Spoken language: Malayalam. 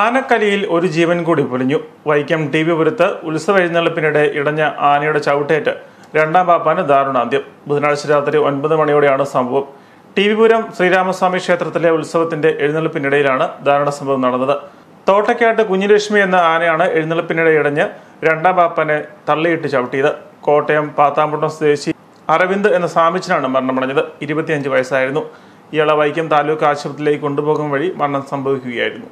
ആനക്കലിയിൽ ഒരു ജീവൻ കൂടി പൊലിഞ്ഞു വൈക്കം ടി വി പുരത്ത് ഉത്സവ എഴുന്നള്ളിപ്പിനിടെ ഇടഞ്ഞ ആനയുടെ ചവിട്ടേറ്റ് രണ്ടാം പാപ്പാന് ദാരുണാന്ത്യം ബുധനാഴ്ച രാത്രി ഒൻപത് മണിയോടെയാണ് സംഭവം ടി വി പുരം ശ്രീരാമസ്വാമി ക്ഷേത്രത്തിലെ ഉത്സവത്തിന്റെ എഴുന്നള്ളിപ്പിനിടയിലാണ് ദാരുണ സംഭവം നടന്നത് തോട്ടക്കാട്ട് കുഞ്ഞുലക്ഷ്മി എന്ന ആനയാണ് എഴുന്നള്ളിപ്പിനിടെ ഇടഞ്ഞ് രണ്ടാം പാപ്പനെ തള്ളിയിട്ട് ചവിട്ടിയത് കോട്ടയം പാത്താമ്പുട്ടം സ്വദേശി അരവിന്ദ് എന്ന സാമിച്ചനാണ് മരണമടഞ്ഞത് ഇരുപത്തിയഞ്ച് വയസ്സായിരുന്നു ഇയാളെ വൈക്കം താലൂക്ക് ആശുപത്രിയിലേക്ക് കൊണ്ടുപോകും വഴി മരണം സംഭവിക്കുകയായിരുന്നു